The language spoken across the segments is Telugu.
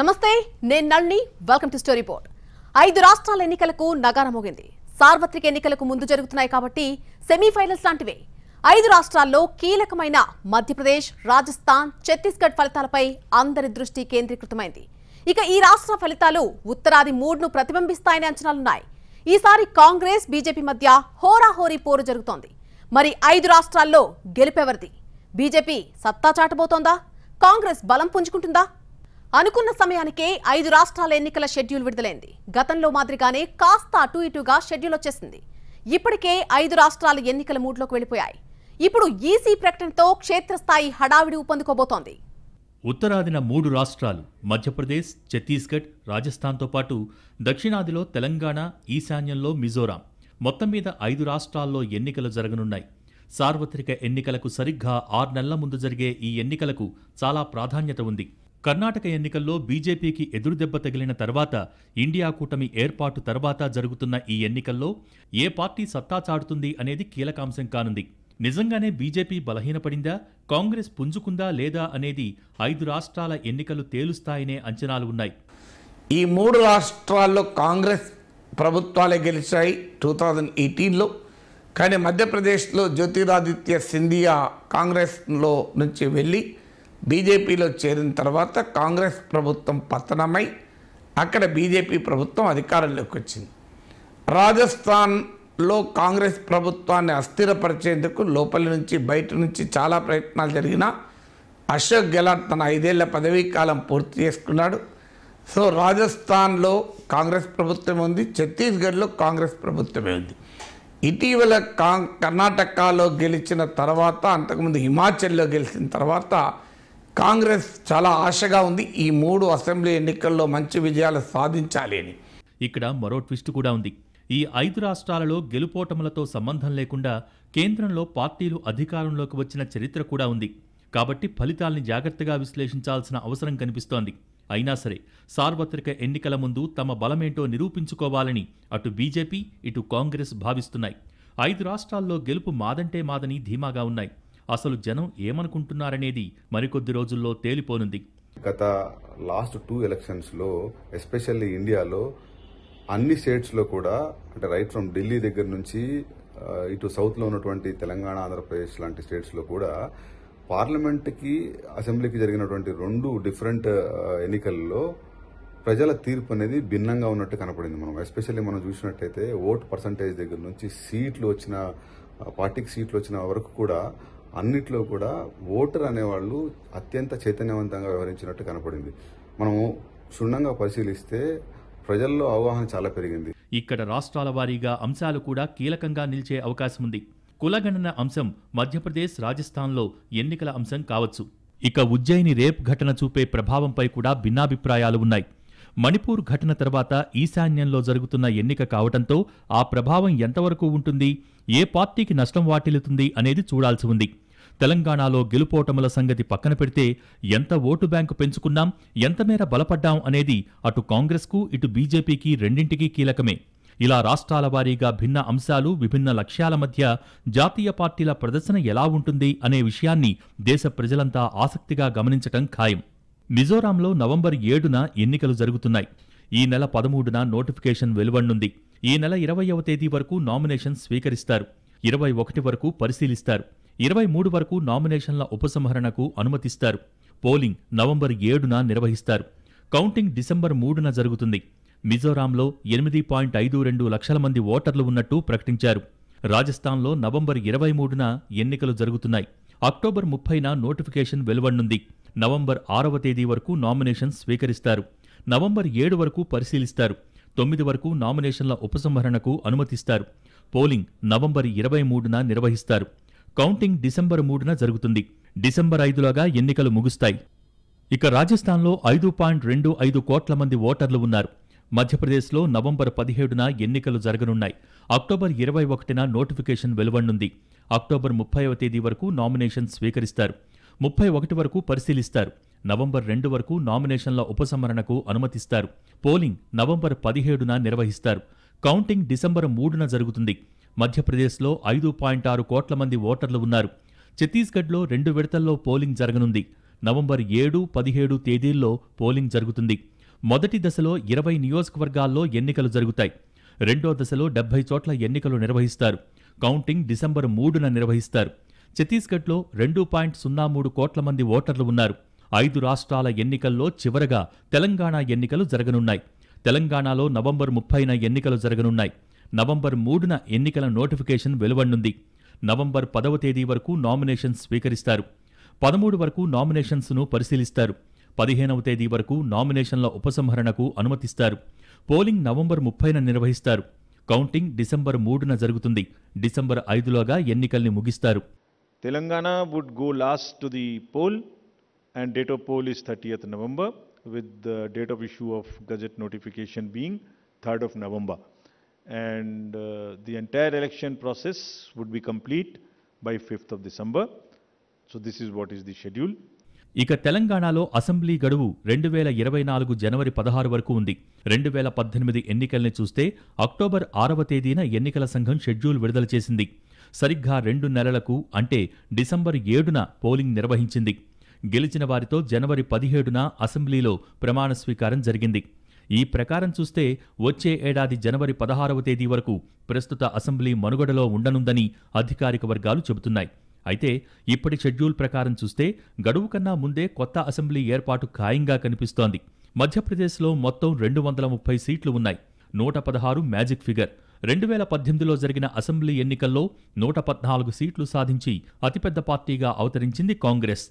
నమస్తే నేను Nalini welcome to story port ఐదు రాష్ట్రాల ఎన్నికలకు నగారం మోగింది సార్వత్రిక ఎన్నికలకు ముందు జరుగుతున్నాయి కాబట్టి సెమీఫైనల్స్ లాంటివే ఐదు రాష్ట్రాల్లో కీలకమైన మధ్యప్రదేశ్ రాజస్థాన్ ఛత్తీస్గఢ్ ఫలితాలపై అందరి దృష్టి కేంద్రీకృతమైంది ఇక ఈ రాష్ట్ర ఫలితాలు ఉత్తరాది మూడ్ను ప్రతిబింబిస్తాయనే అంచనాలున్నాయి ఈసారి కాంగ్రెస్ బీజేపీ మధ్య హోరాహోరీ పోరు జరుగుతోంది మరి ఐదు రాష్ట్రాల్లో గెలుపెవరిది బీజేపీ సత్తా చాటబోతోందా కాంగ్రెస్ బలం పుంజుకుంటుందా అనుకున్న సమయానికే ఐదు రాష్ట్రాల ఎన్నికల షెడ్యూల్ విడుదలైంది గతంలో మాదిరిగానే కాస్త అటు ఇటుగా షెడ్యూల్ వచ్చేసింది ఇప్పటికే ఐదు రాష్ట్రాల ఎన్నికల మూడ్లోకి వెళ్ళిపోయాయి ఇప్పుడు ఈసీ ప్రకటనతో క్షేత్రస్థాయి హడావిడి ఊపందుకోబోతోంది ఉత్తరాదిన మూడు రాష్ట్రాలు మధ్యప్రదేశ్ ఛత్తీస్గఢ్ రాజస్థాన్తో పాటు దక్షిణాదిలో తెలంగాణ ఈశాన్యంలో మిజోరాం మొత్తం మీద ఐదు రాష్ట్రాల్లో ఎన్నికలు జరగనున్నాయి సార్వత్రిక ఎన్నికలకు సరిగ్గా ఆరు నెలల ముందు జరిగే ఈ ఎన్నికలకు చాలా ప్రాధాన్యత ఉంది కర్ణాటక ఎన్నికల్లో బీజేపీకి ఎదురుదెబ్బ తగిలిన తర్వాత ఇండియా కూటమి ఏర్పాటు తర్వాత జరుగుతున్న ఈ ఎన్నికల్లో ఏ పార్టీ సత్తా చాటుతుంది అనేది కీలకాంశం కానుంది నిజంగానే బీజేపీ బలహీనపడిందా కాంగ్రెస్ పుంజుకుందా లేదా అనేది ఐదు రాష్ట్రాల ఎన్నికలు తేలుస్తాయనే అంచనాలు ఉన్నాయి ఈ మూడు రాష్ట్రాల్లో కాంగ్రెస్ ప్రభుత్వాలే గెలిచాయి టూ థౌజండ్ ఎయిటీన్లో కానీ మధ్యప్రదేశ్లో జ్యోతిరాదిత్య సింధియా కాంగ్రెస్లో నుంచి వెళ్ళి బీజేపీలో చేరిన తర్వాత కాంగ్రెస్ ప్రభుత్వం పతనమై అక్కడ బీజేపీ ప్రభుత్వం అధికారంలోకి వచ్చింది రాజస్థాన్లో కాంగ్రెస్ ప్రభుత్వాన్ని అస్థిరపరిచేందుకు లోపలి నుంచి బయట నుంచి చాలా ప్రయత్నాలు జరిగినా అశోక్ గెలాట్ తన ఐదేళ్ల పదవీ కాలం పూర్తి చేసుకున్నాడు సో రాజస్థాన్లో కాంగ్రెస్ ప్రభుత్వం ఉంది ఛత్తీస్గఢ్లో కాంగ్రెస్ ప్రభుత్వమే ఉంది ఇటీవల కర్ణాటకలో గెలిచిన తర్వాత అంతకుముందు హిమాచల్లో గెలిచిన తర్వాత కాంగ్రెస్ చాలా ఆశగా ఉంది ఈ మూడు అసెంబ్లీ ఎన్నికల్లో మంచి విజయాలు సాధించాలి అని ఇక్కడ మరో ట్విస్ట్ కూడా ఉంది ఈ ఐదు రాష్ట్రాలలో గెలుపోటములతో సంబంధం లేకుండా కేంద్రంలో పార్టీలు అధికారంలోకి వచ్చిన చరిత్ర కూడా ఉంది కాబట్టి ఫలితాల్ని జాగ్రత్తగా విశ్లేషించాల్సిన అవసరం కనిపిస్తోంది అయినా సరే సార్వత్రిక ఎన్నికల ముందు తమ బలమేంటో నిరూపించుకోవాలని అటు బీజేపీ ఇటు కాంగ్రెస్ భావిస్తున్నాయి ఐదు రాష్ట్రాల్లో గెలుపు మాదంటే మాదని ధీమాగా ఉన్నాయి అసలు జనం ఏమనుకుంటున్నారనేది మరికొద్ది రోజుల్లో తేలిపోనుంది గత లాస్ట్ టూ ఎలక్షన్స్లో ఎస్పెషల్లీ ఇండియాలో అన్ని స్టేట్స్లో కూడా అంటే రైట్ ఫ్రమ్ ఢిల్లీ దగ్గర నుంచి uh, ఇటు సౌత్లో ఉన్నటువంటి తెలంగాణ ఆంధ్రప్రదేశ్ లాంటి స్టేట్స్లో కూడా పార్లమెంట్కి అసెంబ్లీకి జరిగినటువంటి రెండు డిఫరెంట్ uh, ఎన్నికల్లో ప్రజల తీర్పు అనేది భిన్నంగా ఉన్నట్టు కనపడింది మనం ఎస్పెషల్లీ మనం చూసినట్టయితే ఓట్ పర్సంటేజ్ దగ్గర నుంచి సీట్లు వచ్చిన uh, పార్టీకి సీట్లు వచ్చిన వరకు కూడా అన్నిట్లో కూడా ఓటర్ అనేవాళ్ళు అత్యంత చైతన్యవంతంగా వ్యవహరించినట్టు కనపడింది మనము క్షుణ్ణంగా పరిశీలిస్తే ప్రజల్లో అవగాహన చాలా పెరిగింది ఇక్కడ రాష్ట్రాల వారీగా అంశాలు కూడా కీలకంగా నిలిచే అవకాశం ఉంది కులగణన అంశం మధ్యప్రదేశ్ రాజస్థాన్లో ఎన్నికల అంశం కావచ్చు ఇక ఉజ్జయిని రేప్ ఘటన చూపే ప్రభావంపై కూడా భిన్నాభిప్రాయాలు ఉన్నాయి మణిపూర్ ఘటన తర్వాత ఈశాన్యంలో జరుగుతున్న ఎన్నిక కావడంతో ఆ ప్రభావం ఎంతవరకు ఉంటుంది ఏ పార్టీకి నష్టం వాటిల్లుతుంది అనేది చూడాల్సి ఉంది తెలంగాణలో గెలుపోటముల సంగతి పక్కన పెడితే ఎంత ఓటు బ్యాంకు పెంచుకున్నాం ఎంతమేర బలపడ్డాం అనేది అటు కాంగ్రెస్కు ఇటు బీజేపీకి రెండింటికీ కీలకమే ఇలా రాష్ట్రాల వారీగా భిన్న అంశాలు విభిన్న లక్ష్యాల మధ్య జాతీయ పార్టీల ప్రదర్శన ఎలా ఉంటుంది అనే విషయాన్ని దేశ ప్రజలంతా ఆసక్తిగా గమనించటం ఖాయం మిజోరాంలో నవంబర్ ఏడున ఎన్నికలు జరుగుతున్నాయి ఈ నెల పదమూడున నోటిఫికేషన్ వెలువడనుంది ఈ నెల ఇరవయవ తేదీ వరకు నామినేషన్ స్వీకరిస్తారు ఇరవై ఒకటి వరకు పరిశీలిస్తారు ఇరవై మూడు వరకు నామినేషన్ల ఉపసంహరణకు అనుమతిస్తారు పోలింగ్ నవంబర్ ఏడున నిర్వహిస్తారు కౌంటింగ్ డిసెంబర్ మూడున జరుగుతుంది మిజోరాంలో ఎనిమిది పాయింట్ ఐదు రెండు లక్షల మంది ఓటర్లు ఉన్నట్టు ప్రకటించారు రాజస్థాన్లో నవంబర్ ఇరవై మూడున ఎన్నికలు జరుగుతున్నాయి అక్టోబర్ ముప్పైన నోటిఫికేషన్ వెలువడనుంది నవంబర్ ఆరవ తేదీ వరకు నామినేషన్ స్వీకరిస్తారు నవంబర్ ఏడు వరకు పరిశీలిస్తారు తొమ్మిది వరకు నామినేషన్ల ఉపసంహరణకు అనుమతిస్తారు పోలింగ్ నవంబర్ ఇరవై మూడున నిర్వహిస్తారు కౌంటింగ్ డిసెంబర్ మూడున జరుగుతుంది డిసెంబర్ ఐదులోగా ఎన్నికలు ముగుస్తాయి ఇక రాజస్థాన్లో ఐదు పాయింట్ రెండు ఐదు కోట్ల మంది ఓటర్లు ఉన్నారు మధ్యప్రదేశ్లో నవంబర్ పదిహేడున ఎన్నికలు జరగనున్నాయి అక్టోబర్ ఇరవై ఒకటిన నోటిఫికేషన్ వెలువడనుంది అక్టోబర్ ముప్పైవ తేదీ వరకు నామినేషన్ స్వీకరిస్తారు ముప్పై ఒకటి వరకు పరిశీలిస్తారు నవంబర్ రెండు వరకు నామినేషన్ల ఉపసంహరణకు అనుమతిస్తారు పోలింగ్ నవంబర్ పదిహేడున నిర్వహిస్తారు కౌంటింగ్ డిసెంబర్ మూడున జరుగుతుంది మధ్యప్రదేశ్లో ఐదు పాయింట్ ఆరు కోట్ల మంది ఓటర్లు ఉన్నారు ఛత్తీస్గఢ్లో రెండు విడతల్లో పోలింగ్ జరగనుంది నవంబర్ ఏడు పదిహేడు తేదీల్లో పోలింగ్ జరుగుతుంది మొదటి దశలో ఇరవై నియోజకవర్గాల్లో ఎన్నికలు జరుగుతాయి రెండో దశలో డెబ్బై చోట్ల ఎన్నికలు నిర్వహిస్తారు కౌంటింగ్ డిసెంబర్ మూడున నిర్వహిస్తారు ఛత్తీస్గఢ్లో రెండు పాయింట్ సున్నా మూడు కోట్ల మంది ఓటర్లు ఉన్నారు ఐదు రాష్ట్రాల ఎన్నికల్లో చివరగా తెలంగాణ ఎన్నికలు జరగనున్నాయి తెలంగాణలో నవంబర్ ముప్పైన ఎన్నికలు జరగనున్నాయి నవంబర్ మూడున ఎన్నికల నోటిఫికేషన్ వెలువడనుంది నవంబర్ పదవ తేదీ వరకు నామినేషన్ స్వీకరిస్తారు పదమూడు వరకు నామినేషన్స్ను పరిశీలిస్తారు పదిహేనవ తేదీ వరకు నామినేషన్ల ఉపసంహరణకు అనుమతిస్తారు పోలింగ్ నవంబర్ ముప్పైన నిర్వహిస్తారు కౌంటింగ్ డిసెంబర్ మూడున జరుగుతుంది డిసెంబర్ ఐదులోగా ఎన్నికల్ని ముగిస్తారు Telangana would go last to the poll and date of poll is thirtieth November with date of issue of gazette notification being third of November and uh, the entire election process would be complete by 5th of December. So this is what is the schedule. ఇక తెలంగాణలో అసెంబ్లీ గడువు రెండు వేల ఇరవై నాలుగు జనవరి పదహారు వరకు ఉంది రెండు వేల పద్దెనిమిది ఎన్నికల్ని చూస్తే అక్టోబర్ ఆరవ తేదీన ఎన్నికల సంఘం షెడ్యూల్ విడుదల చేసింది సరిగ్గా రెండు నెలలకు అంటే డిసెంబర్ ఏడున పోలింగ్ నిర్వహించింది గెలిచిన వారితో జనవరి పదిహేడున అసెంబ్లీలో ప్రమాణ స్వీకారం జరిగింది ఈ ప్రకారం చూస్తే వచ్చే ఏడాది జనవరి పదహారవ తేదీ వరకు ప్రస్తుత అసెంబ్లీ మనుగడలో ఉండనుందని అధికారిక వర్గాలు చెబుతున్నాయి అయితే ఇప్పటి షెడ్యూల్ ప్రకారం చూస్తే గడువు కన్నా ముందే కొత్త అసెంబ్లీ ఏర్పాటు ఖాయంగా కనిపిస్తోంది మధ్యప్రదేశ్లో మొత్తం రెండు వందల ముప్పై సీట్లు ఉన్నాయి నూట పదహారు మ్యాజిక్ ఫిగర్ రెండు వేల పద్దెనిమిదిలో జరిగిన అసెంబ్లీ ఎన్నికల్లో నూట పద్నాలుగు సీట్లు సాధించి అతిపెద్ద పార్టీగా అవతరించింది కాంగ్రెస్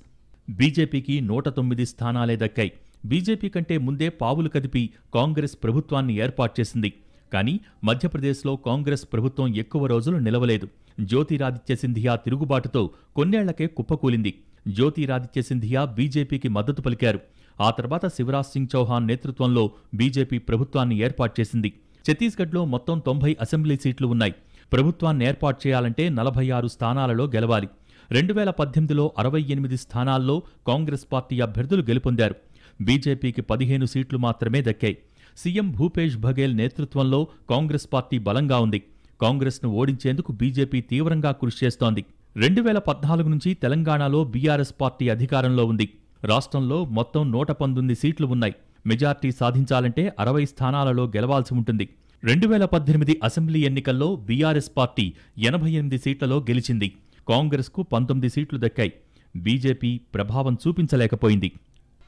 బీజేపీకి నూట తొమ్మిది స్థానాలే దక్కాయి బీజేపీ కంటే ముందే పావులు కదిపి కాంగ్రెస్ ప్రభుత్వాన్ని ఏర్పాటు చేసింది కానీ మధ్యప్రదేశ్లో కాంగ్రెస్ ప్రభుత్వం ఎక్కువ రోజులు నిలవలేదు జ్యోతిరాదిత్య సింధియా తిరుగుబాటుతో కొన్నేళ్లకే కుప్పకూలింది జ్యోతిరాదిత్య సింధియా బీజేపీకి మద్దతు పలికారు ఆ తర్వాత శివరాజ్ సింగ్ చౌహాన్ నేతృత్వంలో బీజేపీ ప్రభుత్వాన్ని ఏర్పాటు చేసింది ఛత్తీస్గఢ్లో మొత్తం తొంభై అసెంబ్లీ సీట్లు ఉన్నాయి ప్రభుత్వాన్ని ఏర్పాటు చేయాలంటే నలభై ఆరు స్థానాలలో గెలవాలి రెండు వేల పద్దెనిమిదిలో అరవై ఎనిమిది స్థానాల్లో కాంగ్రెస్ పార్టీ అభ్యర్థులు గెలుపొందారు బీజేపీకి పదిహేను సీట్లు మాత్రమే దక్కాయి సీఎం భూపేష్ బఘేల్ నేతృత్వంలో కాంగ్రెస్ పార్టీ బలంగా ఉంది కాంగ్రెస్ను ఓడించేందుకు బీజేపీ తీవ్రంగా కృషి చేస్తోంది రెండు వేల పద్నాలుగు నుంచి తెలంగాణలో బీఆర్ఎస్ పార్టీ అధికారంలో ఉంది రాష్ట్రంలో మొత్తం నూట పంతొమ్మిది సీట్లు ఉన్నాయి మెజార్టీ సాధించాలంటే అరవై స్థానాలలో గెలవాల్సి ఉంటుంది రెండు వేల పద్దెనిమిది అసెంబ్లీ ఎన్నికల్లో బీఆర్ఎస్ పార్టీ ఎనభై ఎనిమిది సీట్లలో గెలిచింది కాంగ్రెస్కు పంతొమ్మిది సీట్లు దక్కాయి బీజేపీ ప్రభావం చూపించలేకపోయింది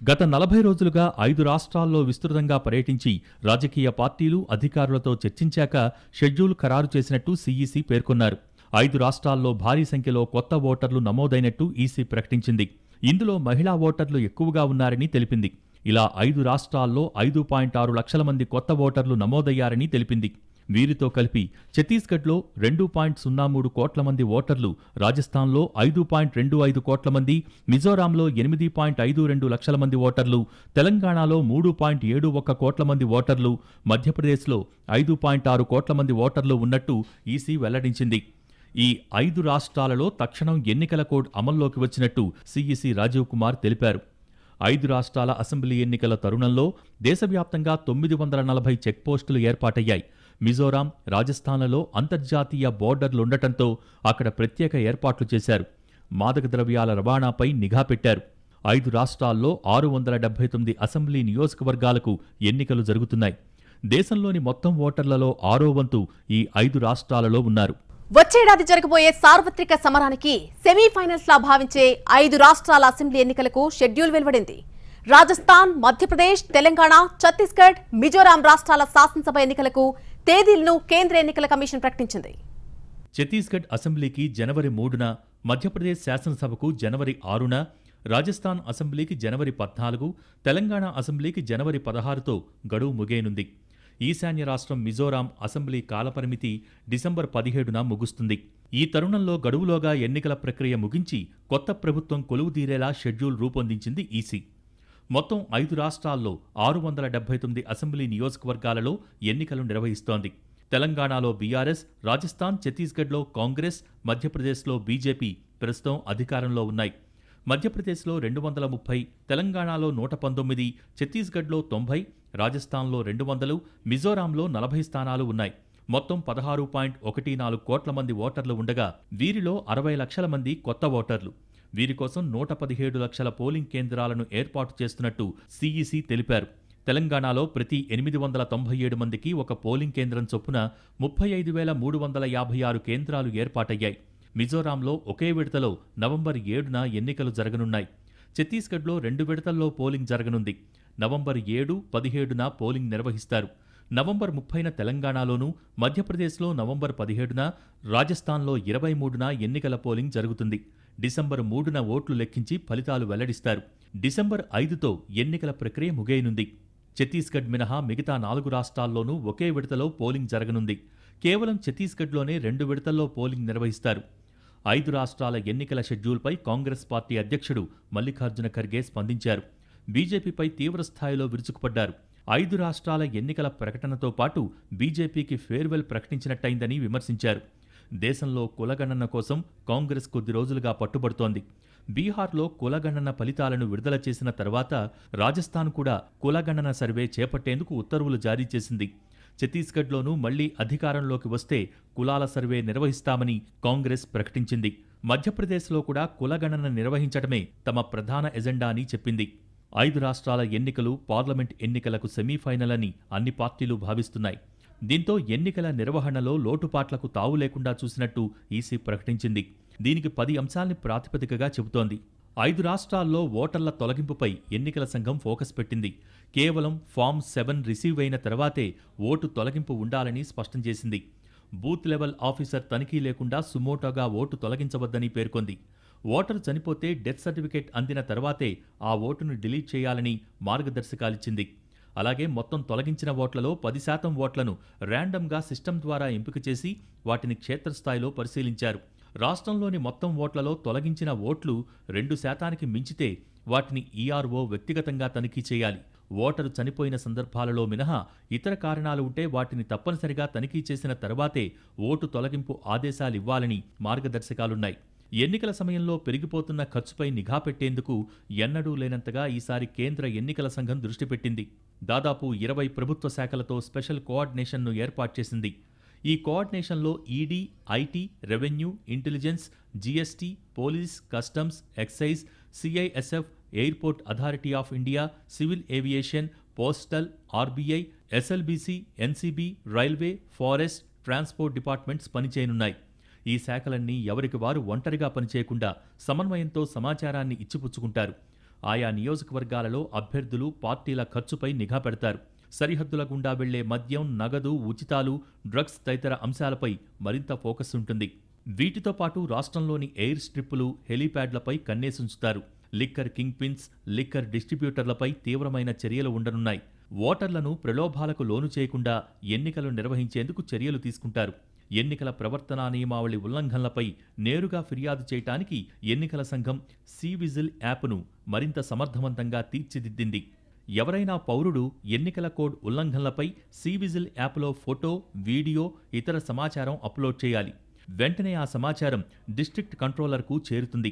గత నలభై రోజులుగా ఐదు రాష్ట్రాల్లో విస్తృతంగా పర్యటించి రాజకీయ పార్టీలు అధికారులతో చర్చించాక షెడ్యూల్ ఖరారు చేసినట్టు సీఈసీ పేర్కొన్నారు ఐదు రాష్ట్రాల్లో భారీ సంఖ్యలో కొత్త ఓటర్లు నమోదైనట్టు ఈసీ ప్రకటించింది ఇందులో మహిళా ఓటర్లు ఎక్కువగా ఉన్నారని తెలిపింది ఇలా ఐదు రాష్ట్రాల్లో ఐదు పాయింట్ ఆరు లక్షల మంది కొత్త ఓటర్లు నమోదయ్యారని తెలిపింది వీరితో కలిపి ఛత్తీస్గఢ్లో రెండు పాయింట్ సున్నా మూడు కోట్ల మంది ఓటర్లు రాజస్థాన్లో ఐదు పాయింట్ రెండు ఐదు కోట్ల మంది మిజోరాంలో ఎనిమిది పాయింట్ ఐదు రెండు లక్షల మంది ఓటర్లు తెలంగాణలో మూడు పాయింట్ ఏడు ఒక్క కోట్ల మంది ఓటర్లు మధ్యప్రదేశ్లో ఐదు పాయింట్ ఆరు కోట్ల మంది ఓటర్లు ఉన్నట్టు ఈసీ వెల్లడించింది ఈ ఐదు రాష్ట్రాలలో తక్షణం ఎన్నికల కోడ్ అమల్లోకి వచ్చినట్టు సిఈసి రాజీవ్ కుమార్ తెలిపారు ఐదు రాష్ట్రాల అసెంబ్లీ ఎన్నికల తరుణంలో దేశవ్యాప్తంగా తొమ్మిది వందల నలభై చెక్పోస్టులు ఏర్పాటయ్యాయి మిజోరాం రాజస్థాన్లలో అంతర్జాతీయ బోర్డర్లుండటంతో అక్కడ ప్రత్యేక ఏర్పాట్లు చేశారు మాదక ద్రవ్యాల రవాణాపై నిఘా పెట్టారు ఐదు రాష్ట్రాల్లో ఆరు వందల డెబ్బై తొమ్మిది అసెంబ్లీ నియోజకవర్గాలకు ఎన్నికలు జరుగుతున్నాయి దేశంలోని మొత్తం ఓటర్లలో ఆరో వంతు ఈ ఐదు రాష్ట్రాలలో ఉన్నారు వచ్చేడాది జరగబోయే సార్వత్రిక సమరానికి సెమీఫైనల్స్ లా భావించే ఐదు రాష్ట్రాల అసెంబ్లీ ఎన్నికలకు షెడ్యూల్ వెలువడింది రాజస్థాన్ మధ్యప్రదేశ్ తెలంగాణ ఛత్తీస్గఢ్ మిజోరాం రాష్ట్రాల శాసనసభ ఎన్నికలకు తేదీలను కేంద్ర ఎన్నికల కమిషన్ ప్రకటించింది ఛత్తీస్గఢ్ అసెంబ్లీకి జనవరి మూడున మధ్యప్రదేశ్ శాసనసభకు జనవరి ఆరున రాజస్థాన్ అసెంబ్లీకి జనవరి పద్నాలుగు తెలంగాణ అసెంబ్లీకి జనవరి పదహారుతో గడువు ముగియనుంది ఈశాన్య రాష్ట్రం మిజోరాం అసెంబ్లీ కాలపరిమితి డిసెంబర్ పదిహేడున ముగుస్తుంది ఈ తరుణంలో గడువులోగా ఎన్నికల ప్రక్రియ ముగించి కొత్త ప్రభుత్వం కొలువుదీరేలా షెడ్యూల్ రూపొందించింది ఈసీ మొత్తం ఐదు రాష్ట్రాల్లో ఆరు వందల డెబ్బై తొమ్మిది అసెంబ్లీ నియోజకవర్గాలలో ఎన్నికలు నిర్వహిస్తోంది తెలంగాణలో బీఆర్ఎస్ రాజస్థాన్ ఛత్తీస్గఢ్లో కాంగ్రెస్ మధ్యప్రదేశ్లో బీజేపీ ప్రస్తుతం అధికారంలో ఉన్నాయి మధ్యప్రదేశ్లో రెండు వందల ముప్పై తెలంగాణలో నూట పంతొమ్మిది ఛత్తీస్గఢ్లో తొంభై రాజస్థాన్లో రెండు వందలు మిజోరాంలో నలభై స్థానాలు ఉన్నాయి మొత్తం పదహారు పాయింట్ ఒకటి నాలుగు కోట్ల మంది ఓటర్లు ఉండగా వీరిలో అరవై లక్షల మంది కొత్త ఓటర్లు వీరి కోసం నూట పదిహేడు లక్షల పోలింగ్ కేంద్రాలను ఏర్పాటు చేస్తున్నట్టు సీఈసీ తెలిపారు తెలంగాణలో ప్రతి ఎనిమిది వందల తొంభై ఏడు మందికి ఒక పోలింగ్ కేంద్రం చొప్పున ముప్పై ఐదు వేల మూడు వందల యాభై ఆరు కేంద్రాలు ఏర్పాటయ్యాయి మిజోరాంలో ఒకే విడతలో నవంబర్ ఏడున ఎన్నికలు జరగనున్నాయి ఛత్తీస్గఢ్లో రెండు విడతల్లో పోలింగ్ జరగనుంది నవంబర్ ఏడు పదిహేడున పోలింగ్ నిర్వహిస్తారు నవంబర్ ముప్పైన తెలంగాణలోనూ మధ్యప్రదేశ్లో నవంబర్ పదిహేడున రాజస్థాన్లో ఇరవై మూడున ఎన్నికల పోలింగ్ జరుగుతుంది డిసెంబర్ మూడున ఓట్లు లెక్కించి ఫలితాలు వెల్లడిస్తారు డిసెంబర్ ఐదుతో ఎన్నికల ప్రక్రియ ముగియనుంది ఛత్తీస్గఢ్ మినహా మిగతా నాలుగు రాష్ట్రాల్లోనూ ఒకే విడతలో పోలింగ్ జరగనుంది కేవలం ఛత్తీస్గఢ్లోనే రెండు విడతల్లో పోలింగ్ నిర్వహిస్తారు ఐదు రాష్ట్రాల ఎన్నికల షెడ్యూల్పై కాంగ్రెస్ పార్టీ అధ్యక్షుడు మల్లికార్జున ఖర్గే స్పందించారు బీజేపీపై తీవ్రస్థాయిలో విరుచుకుపడ్డారు ఐదు రాష్ట్రాల ఎన్నికల ప్రకటనతో పాటు బీజేపీకి ఫేర్వెల్ ప్రకటించినట్టయిందని విమర్శించారు దేశంలో కులగణన కోసం కాంగ్రెస్ కొద్ది రోజులుగా పట్టుబడుతోంది బీహార్లో కులగణన ఫలితాలను విడుదల చేసిన తర్వాత రాజస్థాన్ కూడా కులగణన సర్వే చేపట్టేందుకు ఉత్తర్వులు జారీ చేసింది ఛత్తీస్గఢ్లోనూ మళ్లీ అధికారంలోకి వస్తే కులాల సర్వే నిర్వహిస్తామని కాంగ్రెస్ ప్రకటించింది మధ్యప్రదేశ్లో కూడా కులగణన నిర్వహించడమే తమ ప్రధాన ఎజెండా అని చెప్పింది ఐదు రాష్ట్రాల ఎన్నికలు పార్లమెంట్ ఎన్నికలకు సెమీఫైనల్ అని అన్ని పార్టీలు భావిస్తున్నాయి దీంతో ఎన్నికల నిర్వహణలో లోటుపాట్లకు తావు లేకుండా చూసినట్టు ఈసీ ప్రకటించింది దీనికి పది అంశాల్ని ప్రాతిపదికగా చెబుతోంది ఐదు రాష్ట్రాల్లో ఓటర్ల తొలగింపుపై ఎన్నికల సంఘం ఫోకస్ పెట్టింది కేవలం ఫామ్ సెవెన్ రిసీవ్ అయిన తర్వాతే ఓటు తొలగింపు ఉండాలని స్పష్టం చేసింది బూత్ లెవెల్ ఆఫీసర్ తనిఖీ లేకుండా సుమోటోగా ఓటు తొలగించవద్దని పేర్కొంది ఓటరు చనిపోతే డెత్ సర్టిఫికేట్ అందిన తర్వాతే ఆ ఓటును డిలీట్ చేయాలని మార్గదర్శకాలిచ్చింది అలాగే మొత్తం తొలగించిన ఓట్లలో పది శాతం ఓట్లను ర్యాండమ్గా సిస్టమ్ ద్వారా ఎంపిక చేసి వాటిని క్షేత్రస్థాయిలో పరిశీలించారు రాష్ట్రంలోని మొత్తం ఓట్లలో తొలగించిన ఓట్లు రెండు శాతానికి మించితే వాటిని ఈఆర్ఓ వ్యక్తిగతంగా తనిఖీ చేయాలి ఓటరు చనిపోయిన సందర్భాలలో మినహా ఇతర కారణాలు ఉంటే వాటిని తప్పనిసరిగా తనిఖీ చేసిన తర్వాతే ఓటు తొలగింపు ఆదేశాలివ్వాలని మార్గదర్శకాలున్నాయి ఎన్నికల సమయంలో పెరిగిపోతున్న ఖర్చుపై నిఘా పెట్టేందుకు ఎన్నడూ లేనంతగా ఈసారి కేంద్ర ఎన్నికల సంఘం దృష్టి పెట్టింది దాదాపు ఇరవై ప్రభుత్వ శాఖలతో స్పెషల్ కోఆర్డినేషన్ను ఏర్పాటు చేసింది ఈ కోఆర్డినేషన్లో ED IT revenue intelligence GST police customs excise CISF airport authority of India civil aviation postal RBI SLBC NCB railway forest transport departments పనిచేయనున్నాయి ఈ శాఖలన్నీ ఎవరికి వారు ఒంటరిగా పనిచేయకుండా సమన్వయంతో సమాచారాన్ని ఇచ్చిపుచ్చుకుంటారు ఆయా నియోజకవర్గాలలో అభ్యర్థులు పార్టీల ఖర్చుపై నిఘా పెడతారు సరిహద్దుల గుండా వెళ్లే మద్యం నగదు ఉచితాలు డ్రగ్స్ తదితర అంశాలపై మరింత ఫోకస్ ఉంటుంది వీటితో పాటు రాష్ట్రంలోని ఎయిర్ స్ట్రిప్పులు హెలీప్యాడ్లపై కన్నేసుంచుతారు లిక్కర్ కింగ్ పిన్స్ లిక్కర్ డిస్ట్రిబ్యూటర్లపై తీవ్రమైన చర్యలు ఉండనున్నాయి ఓటర్లను ప్రలోభాలకు లోను చేయకుండా ఎన్నికలు నిర్వహించేందుకు చర్యలు తీసుకుంటారు ఎన్నికల ప్రవర్తనా నియమావళి ఉల్లంఘనలపై నేరుగా ఫిర్యాదు చేయటానికి ఎన్నికల సంఘం సివిజిల్ యాప్ను మరింత సమర్థవంతంగా తీర్చిదిద్దింది ఎవరైనా పౌరుడు ఎన్నికల కోడ్ ఉల్లంఘనలపై సివిజిల్ యాప్లో ఫోటో వీడియో ఇతర సమాచారం అప్లోడ్ చేయాలి వెంటనే ఆ సమాచారం డిస్ట్రిక్ట్ కంట్రోలర్కు చేరుతుంది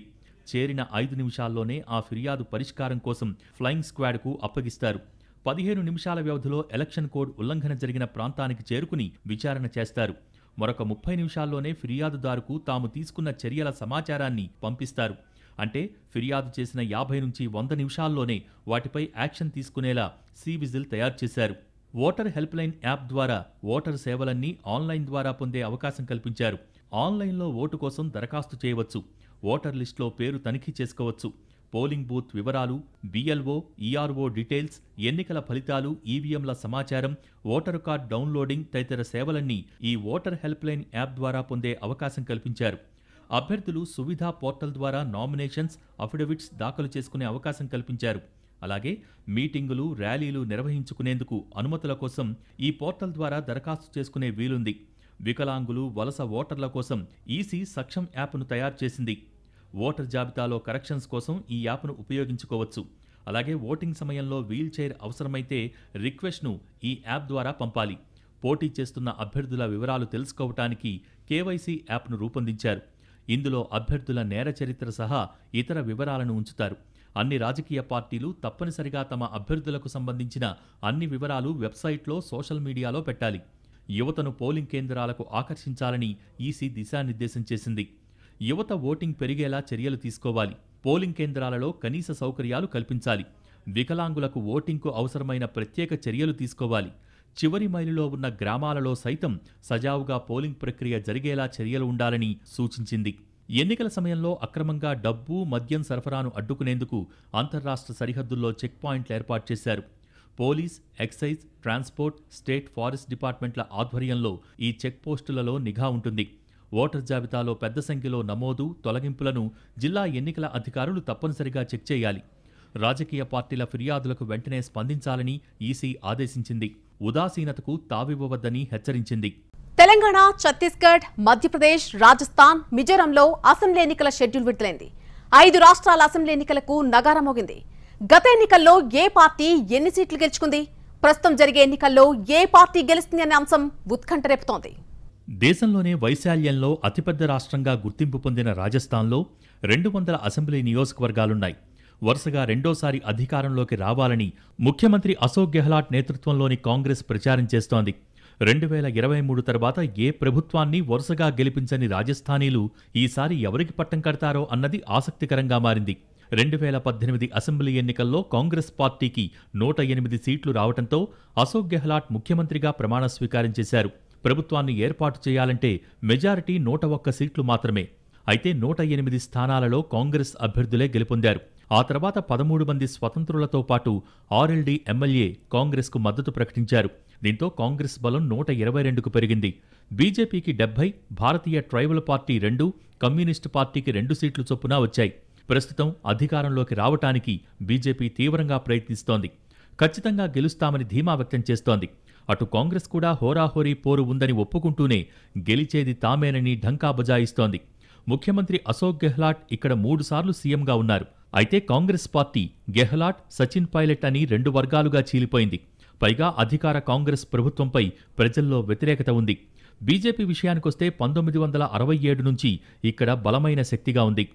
చేరిన ఐదు నిమిషాల్లోనే ఆ ఫిర్యాదు పరిష్కారం కోసం ఫ్లయింగ్ స్క్వాడ్కు అప్పగిస్తారు పదిహేను నిమిషాల వ్యవధిలో ఎలక్షన్ కోడ్ ఉల్లంఘన జరిగిన ప్రాంతానికి చేరుకుని విచారణ చేస్తారు మరొక ముప్పై నిమిషాల్లోనే ఫిర్యాదుదారుకు తాము తీసుకున్న చర్యల సమాచారాన్ని పంపిస్తారు అంటే ఫిర్యాదు చేసిన యాభై నుంచి వంద నిమిషాల్లోనే వాటిపై యాక్షన్ తీసుకునేలా సీ విజిల్ తయారు చేశారు ఓటర్ హెల్ప్లైన్ యాప్ ద్వారా ఓటర్ సేవలన్నీ ఆన్లైన్ ద్వారా పొందే అవకాశం కల్పించారు ఆన్లైన్లో ఓటు కోసం దరఖాస్తు చేయవచ్చు ఓటర్ లిస్టులో పేరు తనిఖీ చేసుకోవచ్చు పోలింగ్ బూత్ వివరాలు బిఎల్ఓ ఈఆర్ఓ e డీటెయిల్స్ ఎన్నికల ఫలితాలు ఈవీఎంల e సమాచారం ఓటర్ కార్డ్ డౌన్లోడింగ్ తదితర సేవలన్నీ ఈ ఓటర్ హెల్ప్లైన్ యాప్ ద్వారా పొందే అవకాశం కల్పించారు అభ్యర్థులు సువిధా పోర్టల్ ద్వారా నామినేషన్స్ అఫిడవిట్స్ దాఖలు చేసుకునే అవకాశం కల్పించారు అలాగే మీటింగులు ర్యాలీలు నిర్వహించుకునేందుకు అనుమతుల కోసం ఈ పోర్టల్ ద్వారా దరఖాస్తు చేసుకునే వీలుంది వికలాంగులు వలస ఓటర్ల కోసం ఈసీ సక్షం యాప్ను తయారు చేసింది ఓటర్ జాబితాలో కరెక్షన్స్ కోసం ఈ యాప్ను ఉపయోగించుకోవచ్చు అలాగే ఓటింగ్ సమయంలో వీల్ చైర్ అవసరమైతే రిక్వెస్ట్ను ఈ యాప్ ద్వారా పంపాలి పోటీ చేస్తున్న అభ్యర్థుల వివరాలు తెలుసుకోవటానికి కేవైసీ యాప్ను రూపొందించారు ఇందులో అభ్యర్థుల నేర చరిత్ర సహా ఇతర వివరాలను ఉంచుతారు అన్ని రాజకీయ పార్టీలు తప్పనిసరిగా తమ అభ్యర్థులకు సంబంధించిన అన్ని వివరాలు వెబ్సైట్లో సోషల్ మీడియాలో పెట్టాలి యువతను పోలింగ్ కేంద్రాలకు ఆకర్షించాలని ఈసీ దిశానిర్దేశం చేసింది యువత ఓటింగ్ పెరిగేలా చర్యలు తీసుకోవాలి పోలింగ్ కేంద్రాలలో కనీస సౌకర్యాలు కల్పించాలి వికలాంగులకు ఓటింగ్కు అవసరమైన ప్రత్యేక చర్యలు తీసుకోవాలి చివరి మైలులో ఉన్న గ్రామాలలో సైతం సజావుగా పోలింగ్ ప్రక్రియ జరిగేలా చర్యలు ఉండాలని సూచించింది ఎన్నికల సమయంలో అక్రమంగా డబ్బు మద్యం సరఫరాను అడ్డుకునేందుకు అంతర్రాష్ట్ర సరిహద్దుల్లో చెక్ పాయింట్లు ఏర్పాటు చేశారు police excise transport state forest డిపార్ట్మెంట్ల ఆధ్వర్యంలో ఈ చెక్పోస్టులలో నిఘా ఉంటుంది ఓటర్ జాబితాలో పెద్ద సంఖ్యలో నమోదు తొలగింపులను జిల్లా ఎన్నికల అధికారులు తప్పనిసరిగా చెక్ చేయాలి రాజకీయ పార్టీల ఫిర్యాదులకు వెంటనే స్పందించాలని ఈసీ ఆదేశించింది ఉదాసీనతకు తావివ్వవద్దని హెచ్చరించింది తెలంగాణ ఛత్తీస్గఢ్ మధ్యప్రదేశ్ రాజస్థాన్ మిజోరంలో అసెంబ్లీ ఎన్నికల షెడ్యూల్ విడుదలైంది ఐదు రాష్ట్రాల అసెంబ్లీ ఎన్నికలకు మోగింది గత ఎన్నికల్లో ఏ పార్టీ ఎన్ని సీట్లు గెలుచుకుంది ప్రస్తుతం జరిగే ఎన్నికల్లో ఏ పార్టీ గెలుస్తుంది అనే అంశం ఉత్కంఠ రేపుతోంది దేశంలోనే వైశాల్యంలో అతిపెద్ద రాష్ట్రంగా గుర్తింపు పొందిన రాజస్థాన్లో రెండు వందల అసెంబ్లీ నియోజకవర్గాలున్నాయి వరుసగా రెండోసారి అధికారంలోకి రావాలని ముఖ్యమంత్రి అశోక్ గెహ్లాట్ నేతృత్వంలోని కాంగ్రెస్ ప్రచారం చేస్తోంది రెండు వేల ఇరవై మూడు తర్వాత ఏ ప్రభుత్వాన్ని వరుసగా గెలిపించని రాజస్థానీలు ఈసారి ఎవరికి పట్టం కడతారో అన్నది ఆసక్తికరంగా మారింది రెండు వేల పద్దెనిమిది అసెంబ్లీ ఎన్నికల్లో కాంగ్రెస్ పార్టీకి నూట ఎనిమిది సీట్లు రావడంతో అశోక్ గెహ్లాట్ ముఖ్యమంత్రిగా ప్రమాణ స్వీకారం చేశారు ప్రభుత్వాన్ని ఏర్పాటు చేయాలంటే మెజారిటీ నూట ఒక్క సీట్లు మాత్రమే అయితే నూట ఎనిమిది స్థానాలలో కాంగ్రెస్ అభ్యర్థులే గెలుపొందారు ఆ తర్వాత పదమూడు మంది స్వతంత్రులతో పాటు ఆర్ఎల్డీ ఎమ్మెల్యే కాంగ్రెస్కు మద్దతు ప్రకటించారు దీంతో కాంగ్రెస్ బలం నూట ఇరవై రెండుకు పెరిగింది బీజేపీకి డెబ్బై భారతీయ ట్రైబల్ పార్టీ రెండు కమ్యూనిస్టు పార్టీకి రెండు సీట్లు చొప్పున వచ్చాయి ప్రస్తుతం అధికారంలోకి రావటానికి బీజేపీ తీవ్రంగా ప్రయత్నిస్తోంది ఖచ్చితంగా గెలుస్తామని ధీమా వ్యక్తం చేస్తోంది అటు కాంగ్రెస్ కూడా హోరాహోరీ పోరు ఉందని ఒప్పుకుంటూనే గెలిచేది తామేనని ఢంకా బజాయిస్తోంది ముఖ్యమంత్రి అశోక్ గెహ్లాట్ ఇక్కడ మూడుసార్లు సీఎంగా ఉన్నారు అయితే కాంగ్రెస్ పార్టీ గెహ్లాట్ సచిన్ పైలట్ అని రెండు వర్గాలుగా చీలిపోయింది పైగా అధికార కాంగ్రెస్ ప్రభుత్వంపై ప్రజల్లో వ్యతిరేకత ఉంది బీజేపీ విషయానికొస్తే పంతొమ్మిది వందల అరవై ఏడు నుంచి ఇక్కడ బలమైన శక్తిగా ఉంది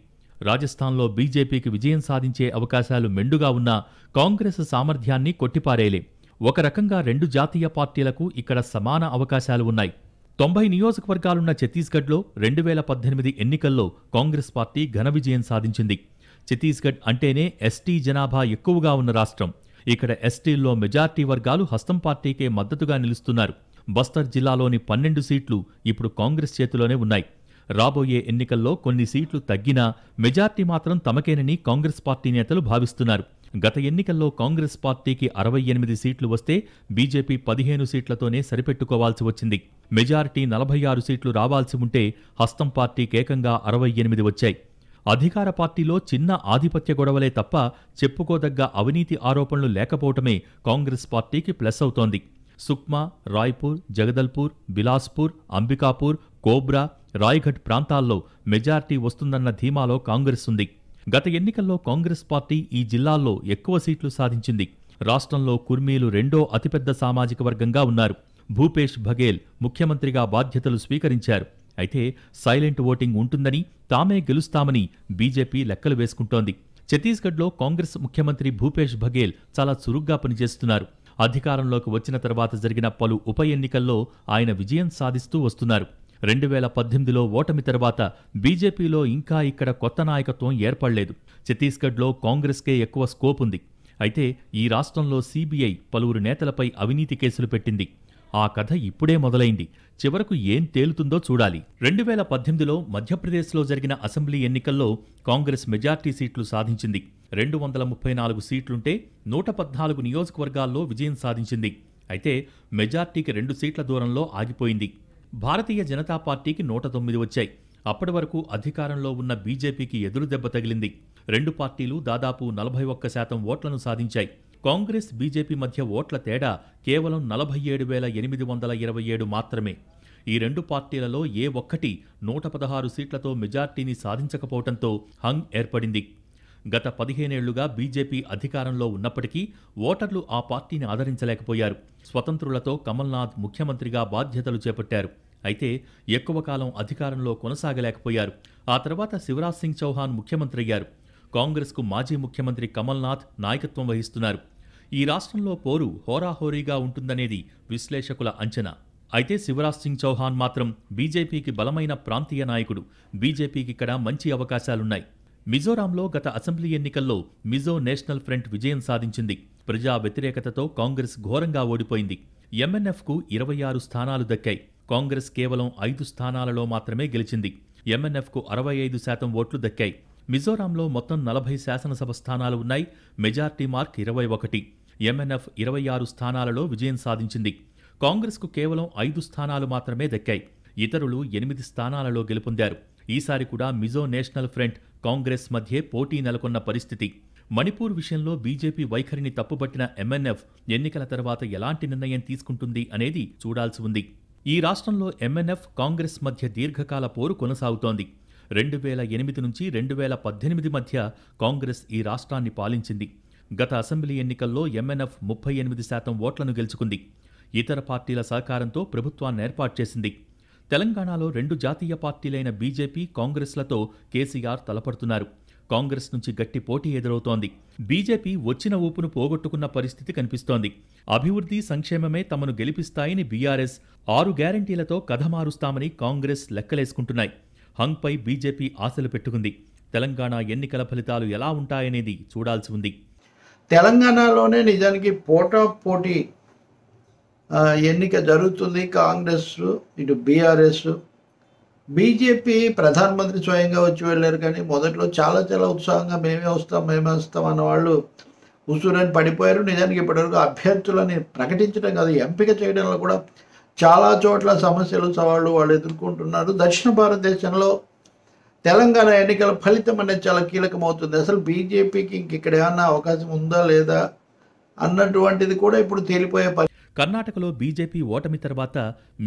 రాజస్థాన్లో బీజేపీకి విజయం సాధించే అవకాశాలు మెండుగా ఉన్నా కాంగ్రెస్ సామర్థ్యాన్ని కొట్టిపారేలే ఒక రకంగా రెండు జాతీయ పార్టీలకు ఇక్కడ సమాన అవకాశాలు ఉన్నాయి తొంభై నియోజకవర్గాలున్న ఛత్తీస్గఢ్లో రెండు వేల పద్దెనిమిది ఎన్నికల్లో కాంగ్రెస్ పార్టీ ఘన విజయం సాధించింది ఛత్తీస్గఢ్ అంటేనే ఎస్టీ జనాభా ఎక్కువగా ఉన్న రాష్ట్రం ఇక్కడ ఎస్టీల్లో మెజార్టీ వర్గాలు హస్తం పార్టీకే మద్దతుగా నిలుస్తున్నారు బస్తర్ జిల్లాలోని పన్నెండు సీట్లు ఇప్పుడు కాంగ్రెస్ చేతిలోనే ఉన్నాయి రాబోయే ఎన్నికల్లో కొన్ని సీట్లు తగ్గినా మెజార్టీ మాత్రం తమకేనని కాంగ్రెస్ పార్టీ నేతలు భావిస్తున్నారు గత ఎన్నికల్లో కాంగ్రెస్ పార్టీకి అరవై ఎనిమిది సీట్లు వస్తే బీజేపీ పదిహేను సీట్లతోనే సరిపెట్టుకోవాల్సి వచ్చింది మెజారిటీ నలభై ఆరు సీట్లు రావాల్సి ఉంటే హస్తం పార్టీకి ఏకంగా అరవై ఎనిమిది వచ్చాయి అధికార పార్టీలో చిన్న ఆధిపత్య గొడవలే తప్ప చెప్పుకోదగ్గ అవినీతి ఆరోపణలు లేకపోవటమే కాంగ్రెస్ పార్టీకి ప్లస్ అవుతోంది సుక్మా రాయ్పూర్ జగదల్పూర్ బిలాస్పూర్ అంబికాపూర్ కోబ్రా రాయ్ఘట్ ప్రాంతాల్లో మెజార్టీ వస్తుందన్న ధీమాలో కాంగ్రెస్ ఉంది గత ఎన్నికల్లో కాంగ్రెస్ పార్టీ ఈ జిల్లాల్లో ఎక్కువ సీట్లు సాధించింది రాష్ట్రంలో కుర్మీలు రెండో అతిపెద్ద సామాజిక వర్గంగా ఉన్నారు భూపేష్ బఘేల్ ముఖ్యమంత్రిగా బాధ్యతలు స్వీకరించారు అయితే సైలెంట్ ఓటింగ్ ఉంటుందని తామే గెలుస్తామని బీజేపీ లెక్కలు వేసుకుంటోంది ఛత్తీస్గఢ్లో కాంగ్రెస్ ముఖ్యమంత్రి భూపేష్ బఘేల్ చాలా చురుగ్గా పనిచేస్తున్నారు అధికారంలోకి వచ్చిన తర్వాత జరిగిన పలు ఉప ఎన్నికల్లో ఆయన విజయం సాధిస్తూ వస్తున్నారు రెండు వేల పద్దెనిమిదిలో ఓటమి తర్వాత బీజేపీలో ఇంకా ఇక్కడ కొత్త నాయకత్వం ఏర్పడలేదు ఛత్తీస్గఢ్లో కాంగ్రెస్కే ఎక్కువ స్కోప్ ఉంది అయితే ఈ రాష్ట్రంలో సీబీఐ పలువురు నేతలపై అవినీతి కేసులు పెట్టింది ఆ కథ ఇప్పుడే మొదలైంది చివరకు ఏం తేలుతుందో చూడాలి రెండు వేల పద్దెనిమిదిలో మధ్యప్రదేశ్లో జరిగిన అసెంబ్లీ ఎన్నికల్లో కాంగ్రెస్ మెజార్టీ సీట్లు సాధించింది రెండు వందల ముప్పై నాలుగు సీట్లుంటే నూట పద్నాలుగు నియోజకవర్గాల్లో విజయం సాధించింది అయితే మెజార్టీకి రెండు సీట్ల దూరంలో ఆగిపోయింది భారతీయ జనతా పార్టీకి నూట తొమ్మిది వచ్చాయి అప్పటి వరకు అధికారంలో ఉన్న బీజేపీకి ఎదురు దెబ్బ తగిలింది రెండు పార్టీలు దాదాపు నలభై ఒక్క శాతం ఓట్లను సాధించాయి కాంగ్రెస్ బీజేపీ మధ్య ఓట్ల తేడా కేవలం నలభై ఏడు వేల ఎనిమిది వందల ఇరవై ఏడు మాత్రమే ఈ రెండు పార్టీలలో ఏ ఒక్కటి నూట పదహారు సీట్లతో మెజార్టీని సాధించకపోవడంతో హంగ్ ఏర్పడింది గత పదిహేనేళ్లుగా బీజేపీ అధికారంలో ఉన్నప్పటికీ ఓటర్లు ఆ పార్టీని ఆదరించలేకపోయారు స్వతంత్రులతో కమల్నాథ్ ముఖ్యమంత్రిగా బాధ్యతలు చేపట్టారు అయితే ఎక్కువ కాలం అధికారంలో కొనసాగలేకపోయారు ఆ తర్వాత శివరాజ్ సింగ్ చౌహాన్ ముఖ్యమంత్రి అయ్యారు కాంగ్రెస్కు మాజీ ముఖ్యమంత్రి కమల్నాథ్ నాయకత్వం వహిస్తున్నారు ఈ రాష్ట్రంలో పోరు హోరాహోరీగా ఉంటుందనేది విశ్లేషకుల అంచనా అయితే శివరాజ్ సింగ్ చౌహాన్ మాత్రం బీజేపీకి బలమైన ప్రాంతీయ నాయకుడు బీజేపీకి ఇక్కడ మంచి అవకాశాలున్నాయి మిజోరాంలో గత అసెంబ్లీ ఎన్నికల్లో మిజో నేషనల్ ఫ్రంట్ విజయం సాధించింది ప్రజా వ్యతిరేకతతో కాంగ్రెస్ ఘోరంగా ఓడిపోయింది ఎంఎన్ఎఫ్కు ఇరవై ఆరు స్థానాలు దక్కాయి కాంగ్రెస్ కేవలం ఐదు స్థానాలలో మాత్రమే గెలిచింది ఎంఎన్ఎఫ్కు అరవై ఐదు శాతం ఓట్లు దక్కాయి మిజోరాంలో మొత్తం నలభై శాసనసభ స్థానాలు ఉన్నాయి మెజార్టీ మార్క్ ఇరవై ఒకటి ఎంఎన్ఎఫ్ ఇరవై ఆరు స్థానాలలో విజయం సాధించింది కాంగ్రెస్కు కేవలం ఐదు స్థానాలు మాత్రమే దక్కాయి ఇతరులు ఎనిమిది స్థానాలలో గెలుపొందారు ఈసారి కూడా మిజో నేషనల్ ఫ్రంట్ కాంగ్రెస్ మధ్య పోటీ నెలకొన్న పరిస్థితి మణిపూర్ విషయంలో బీజేపీ వైఖరిని తప్పుబట్టిన ఎంఎన్ఎఫ్ ఎన్నికల తర్వాత ఎలాంటి నిర్ణయం తీసుకుంటుంది అనేది చూడాల్సి ఉంది ఈ రాష్ట్రంలో ఎంఎన్ఎఫ్ కాంగ్రెస్ మధ్య దీర్ఘకాల పోరు కొనసాగుతోంది రెండు వేల ఎనిమిది నుంచి రెండు వేల పద్దెనిమిది మధ్య కాంగ్రెస్ ఈ రాష్ట్రాన్ని పాలించింది గత అసెంబ్లీ ఎన్నికల్లో ఎంఎన్ఎఫ్ ముప్పై ఎనిమిది శాతం ఓట్లను గెలుచుకుంది ఇతర పార్టీల సహకారంతో ప్రభుత్వాన్ని ఏర్పాటు చేసింది తెలంగాణలో రెండు జాతీయ పార్టీలైన బీజేపీ కాంగ్రెస్లతో కేసీఆర్ తలపడుతున్నారు కాంగ్రెస్ నుంచి గట్టి పోటీ ఎదురవుతోంది బీజేపీ వచ్చిన ఊపును పోగొట్టుకున్న పరిస్థితి కనిపిస్తోంది అభివృద్ధి సంక్షేమమే తమను గెలిపిస్తాయని బీఆర్ఎస్ ఆరు గ్యారంటీలతో కథ మారుస్తామని కాంగ్రెస్ లెక్కలేసుకుంటున్నాయి హంగ్పై బీజేపీ ఆశలు పెట్టుకుంది తెలంగాణ ఎన్నికల ఫలితాలు ఎలా ఉంటాయనేది చూడాల్సి ఉంది తెలంగాణలోనే నిజానికి పోటా పోటీ ఎన్నిక జరుగుతుంది కాంగ్రెస్ ఇటు బీఆర్ఎస్ బీజేపీ ప్రధానమంత్రి స్వయంగా వచ్చి వెళ్ళారు కానీ మొదట్లో చాలా చాలా ఉత్సాహంగా మేమే వస్తాం మేమే వస్తాం అన్న వాళ్ళు ఉసురని పడిపోయారు నిజానికి ఇప్పటివరకు అభ్యర్థులని ప్రకటించడం కాదు ఎంపిక చేయడంలో కూడా చాలా చోట్ల సమస్యలు సవాళ్ళు వాళ్ళు ఎదుర్కొంటున్నారు దక్షిణ భారతదేశంలో తెలంగాణ ఎన్నికల ఫలితం అనేది చాలా కీలకమవుతుంది అసలు బీజేపీకి ఇంక ఇక్కడ ఏమన్నా అవకాశం ఉందా లేదా అన్నటువంటిది కూడా ఇప్పుడు తేలిపోయే కర్ణాటకలో బీజేపీ ఓటమి తర్వాత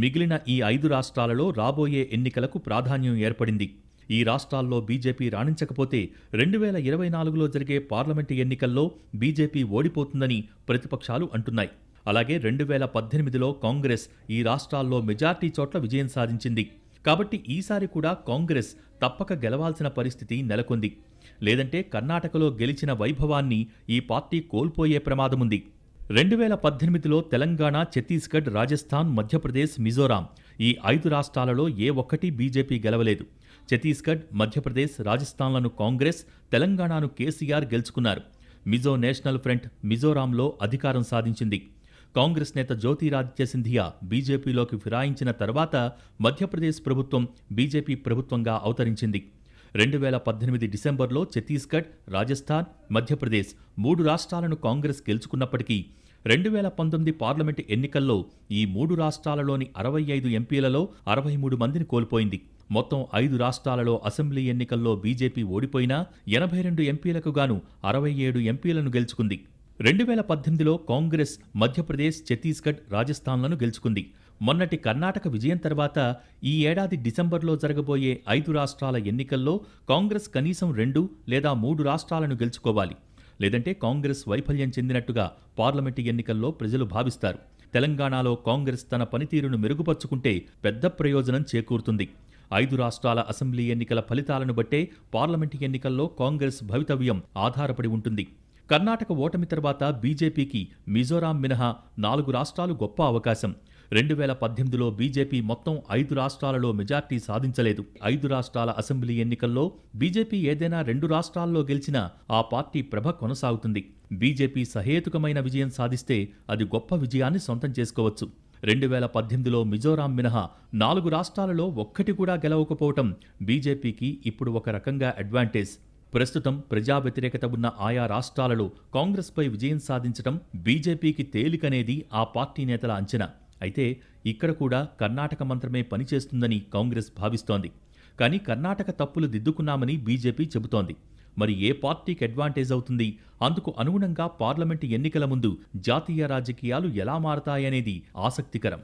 మిగిలిన ఈ ఐదు రాష్ట్రాలలో రాబోయే ఎన్నికలకు ప్రాధాన్యం ఏర్పడింది ఈ రాష్ట్రాల్లో బీజేపీ రాణించకపోతే రెండు వేల ఇరవై నాలుగులో జరిగే పార్లమెంటు ఎన్నికల్లో బీజేపీ ఓడిపోతుందని ప్రతిపక్షాలు అంటున్నాయి అలాగే రెండు వేల పద్దెనిమిదిలో కాంగ్రెస్ ఈ రాష్ట్రాల్లో మెజార్టీ చోట్ల విజయం సాధించింది కాబట్టి ఈసారి కూడా కాంగ్రెస్ తప్పక గెలవాల్సిన పరిస్థితి నెలకొంది లేదంటే కర్ణాటకలో గెలిచిన వైభవాన్ని ఈ పార్టీ కోల్పోయే ప్రమాదముంది రెండు వేల పద్దెనిమిదిలో తెలంగాణ ఛత్తీస్గఢ్ రాజస్థాన్ మధ్యప్రదేశ్ మిజోరాం ఈ ఐదు రాష్ట్రాలలో ఏ ఒక్కటి బీజేపీ గెలవలేదు ఛత్తీస్గఢ్ మధ్యప్రదేశ్ రాజస్థాన్లను కాంగ్రెస్ తెలంగాణను కేసీఆర్ గెలుచుకున్నారు మిజో నేషనల్ ఫ్రంట్ మిజోరాంలో అధికారం సాధించింది కాంగ్రెస్ నేత జ్యోతిరాదిత్య సింధియా బీజేపీలోకి ఫిరాయించిన తర్వాత మధ్యప్రదేశ్ ప్రభుత్వం బీజేపీ ప్రభుత్వంగా అవతరించింది రెండు వేల పద్దెనిమిది డిసెంబర్లో ఛత్తీస్గఢ్ రాజస్థాన్ మధ్యప్రదేశ్ మూడు రాష్ట్రాలను కాంగ్రెస్ గెలుచుకున్నప్పటికీ రెండు వేల పంతొమ్మిది పార్లమెంటు ఎన్నికల్లో ఈ మూడు రాష్ట్రాలలోని అరవై ఐదు ఎంపీలలో అరవై మూడు మందిని కోల్పోయింది మొత్తం ఐదు రాష్ట్రాలలో అసెంబ్లీ ఎన్నికల్లో బీజేపీ ఓడిపోయినా ఎనభై రెండు ఎంపీలకు గాను అరవై ఏడు ఎంపీలను గెలుచుకుంది రెండు వేల పద్దెనిమిదిలో కాంగ్రెస్ మధ్యప్రదేశ్ ఛత్తీస్గఢ్ రాజస్థాన్లను గెలుచుకుంది మొన్నటి కర్ణాటక విజయం తర్వాత ఈ ఏడాది డిసెంబర్లో జరగబోయే ఐదు రాష్ట్రాల ఎన్నికల్లో కాంగ్రెస్ కనీసం రెండు లేదా మూడు రాష్ట్రాలను గెలుచుకోవాలి లేదంటే కాంగ్రెస్ వైఫల్యం చెందినట్టుగా పార్లమెంటు ఎన్నికల్లో ప్రజలు భావిస్తారు తెలంగాణలో కాంగ్రెస్ తన పనితీరును మెరుగుపరుచుకుంటే పెద్ద ప్రయోజనం చేకూరుతుంది ఐదు రాష్ట్రాల అసెంబ్లీ ఎన్నికల ఫలితాలను బట్టే పార్లమెంటు ఎన్నికల్లో కాంగ్రెస్ భవితవ్యం ఆధారపడి ఉంటుంది కర్ణాటక ఓటమి తర్వాత బీజేపీకి మిజోరాం మినహా నాలుగు రాష్ట్రాలు గొప్ప అవకాశం రెండు వేల పద్దెనిమిదిలో బీజేపీ మొత్తం ఐదు రాష్ట్రాలలో మెజార్టీ సాధించలేదు ఐదు రాష్ట్రాల అసెంబ్లీ ఎన్నికల్లో బీజేపీ ఏదైనా రెండు రాష్ట్రాల్లో గెలిచినా ఆ పార్టీ ప్రభ కొనసాగుతుంది బీజేపీ సహేతుకమైన విజయం సాధిస్తే అది గొప్ప విజయాన్ని సొంతం చేసుకోవచ్చు రెండు వేల పద్దెనిమిదిలో మిజోరాం మినహా నాలుగు రాష్ట్రాలలో ఒక్కటి కూడా గెలవకపోవటం బీజేపీకి ఇప్పుడు ఒక రకంగా అడ్వాంటేజ్ ప్రస్తుతం ప్రజా వ్యతిరేకత ఉన్న ఆయా రాష్ట్రాలలో కాంగ్రెస్పై విజయం సాధించడం బీజేపీకి తేలికనేది ఆ పార్టీ నేతల అంచనా అయితే ఇక్కడ కూడా కర్ణాటక మంత్రమే పనిచేస్తుందని కాంగ్రెస్ భావిస్తోంది కానీ కర్ణాటక తప్పులు దిద్దుకున్నామని బీజేపీ చెబుతోంది మరి ఏ పార్టీకి అడ్వాంటేజ్ అవుతుంది అందుకు అనుగుణంగా పార్లమెంటు ఎన్నికల ముందు జాతీయ రాజకీయాలు ఎలా మారతాయనేది ఆసక్తికరం